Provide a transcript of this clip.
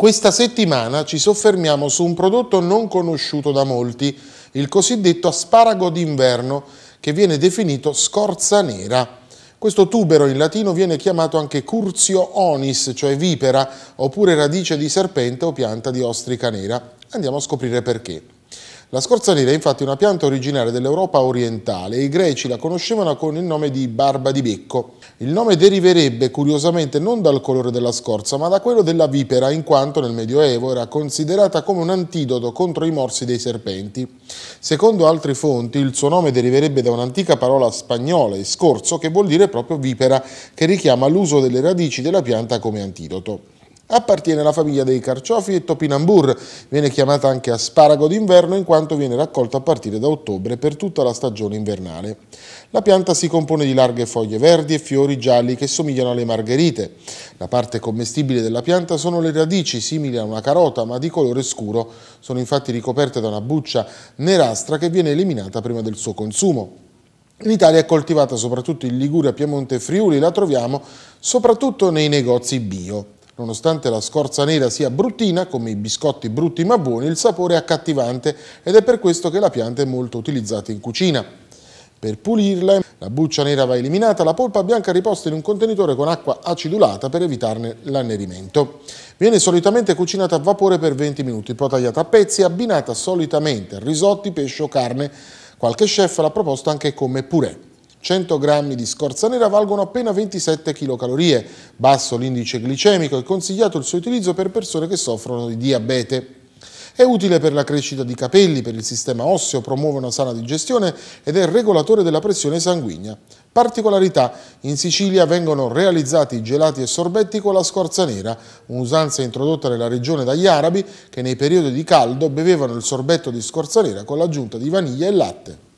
Questa settimana ci soffermiamo su un prodotto non conosciuto da molti, il cosiddetto asparago d'inverno, che viene definito scorza nera. Questo tubero in latino viene chiamato anche curzio onis, cioè vipera, oppure radice di serpente o pianta di ostrica nera. Andiamo a scoprire perché. La scorzalina è infatti una pianta originaria dell'Europa orientale e i greci la conoscevano con il nome di barba di becco. Il nome deriverebbe curiosamente non dal colore della scorza ma da quello della vipera in quanto nel Medioevo era considerata come un antidoto contro i morsi dei serpenti. Secondo altre fonti il suo nome deriverebbe da un'antica parola spagnola, scorzo, che vuol dire proprio vipera, che richiama l'uso delle radici della pianta come antidoto appartiene alla famiglia dei carciofi e topinambur. Viene chiamata anche asparago d'inverno in quanto viene raccolta a partire da ottobre per tutta la stagione invernale. La pianta si compone di larghe foglie verdi e fiori gialli che somigliano alle margherite. La parte commestibile della pianta sono le radici, simili a una carota ma di colore scuro. Sono infatti ricoperte da una buccia nerastra che viene eliminata prima del suo consumo. In Italia è coltivata soprattutto in Liguria, Piemonte e Friuli, la troviamo soprattutto nei negozi bio. Nonostante la scorza nera sia bruttina, come i biscotti brutti ma buoni, il sapore è accattivante ed è per questo che la pianta è molto utilizzata in cucina. Per pulirla la buccia nera va eliminata, la polpa bianca riposta in un contenitore con acqua acidulata per evitarne l'annerimento. Viene solitamente cucinata a vapore per 20 minuti, poi tagliata a pezzi e abbinata solitamente a risotti, pesce o carne. Qualche chef l'ha proposta anche come purè. 100 grammi di scorza nera valgono appena 27 kcal, basso l'indice glicemico e consigliato il suo utilizzo per persone che soffrono di diabete. È utile per la crescita di capelli, per il sistema osseo, promuove una sana digestione ed è regolatore della pressione sanguigna. Particolarità, in Sicilia vengono realizzati gelati e sorbetti con la scorza nera, un'usanza introdotta nella regione dagli arabi che nei periodi di caldo bevevano il sorbetto di scorza nera con l'aggiunta di vaniglia e latte.